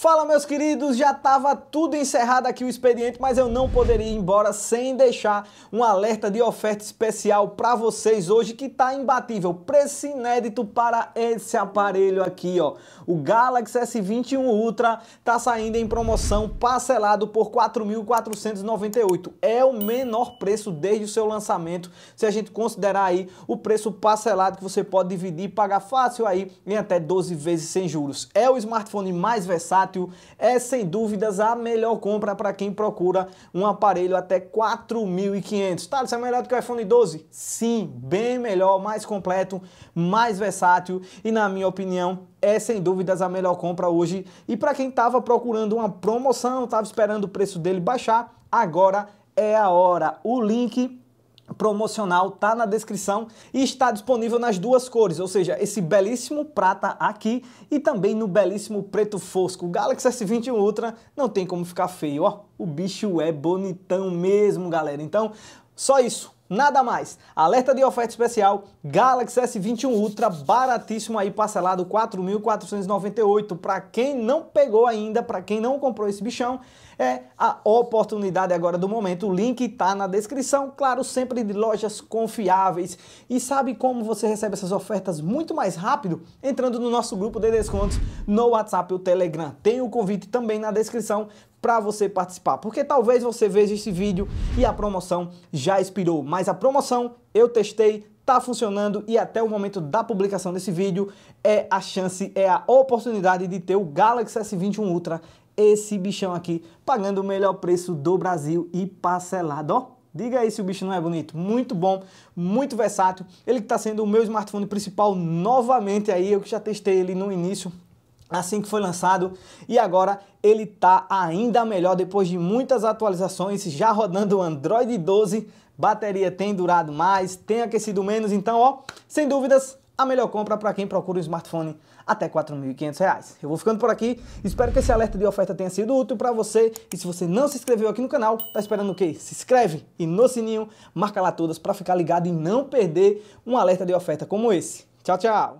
Fala meus queridos, já estava tudo encerrado aqui o expediente, mas eu não poderia ir embora sem deixar um alerta de oferta especial para vocês hoje que está imbatível, preço inédito para esse aparelho aqui, ó. O Galaxy S21 Ultra tá saindo em promoção parcelado por 4.498. É o menor preço desde o seu lançamento, se a gente considerar aí o preço parcelado que você pode dividir e pagar fácil aí em até 12 vezes sem juros. É o smartphone mais versátil portátil é sem dúvidas a melhor compra para quem procura um aparelho até 4.500. Tá, isso é melhor do que o iPhone 12? Sim, bem melhor, mais completo, mais versátil e na minha opinião é sem dúvidas a melhor compra hoje. E para quem estava procurando uma promoção, estava esperando o preço dele baixar, agora é a hora. O link promocional tá na descrição e está disponível nas duas cores, ou seja, esse belíssimo prata aqui e também no belíssimo preto fosco. O Galaxy S21 Ultra não tem como ficar feio, ó. O bicho é bonitão mesmo, galera. Então, só isso. Nada mais. Alerta de oferta especial, Galaxy S21 Ultra, baratíssimo aí, parcelado 4.498. Para quem não pegou ainda, para quem não comprou esse bichão, é a oportunidade agora do momento. O link está na descrição, claro, sempre de lojas confiáveis. E sabe como você recebe essas ofertas muito mais rápido? Entrando no nosso grupo de descontos no WhatsApp ou Telegram. Tem o convite também na descrição para você participar, porque talvez você veja esse vídeo e a promoção já expirou, mas a promoção eu testei, tá funcionando e até o momento da publicação desse vídeo é a chance, é a oportunidade de ter o Galaxy S21 Ultra, esse bichão aqui, pagando o melhor preço do Brasil e parcelado, ó. Diga aí se o bicho não é bonito. Muito bom, muito versátil. Ele que está sendo o meu smartphone principal novamente aí. Eu que já testei ele no início assim que foi lançado e agora ele tá ainda melhor depois de muitas atualizações, já rodando o Android 12, bateria tem durado mais, tem aquecido menos, então ó, sem dúvidas a melhor compra para quem procura um smartphone até R$ 4.500. Eu vou ficando por aqui, espero que esse alerta de oferta tenha sido útil para você. E se você não se inscreveu aqui no canal, tá esperando o quê? Se inscreve e no sininho, marca lá todas para ficar ligado e não perder um alerta de oferta como esse. Tchau, tchau!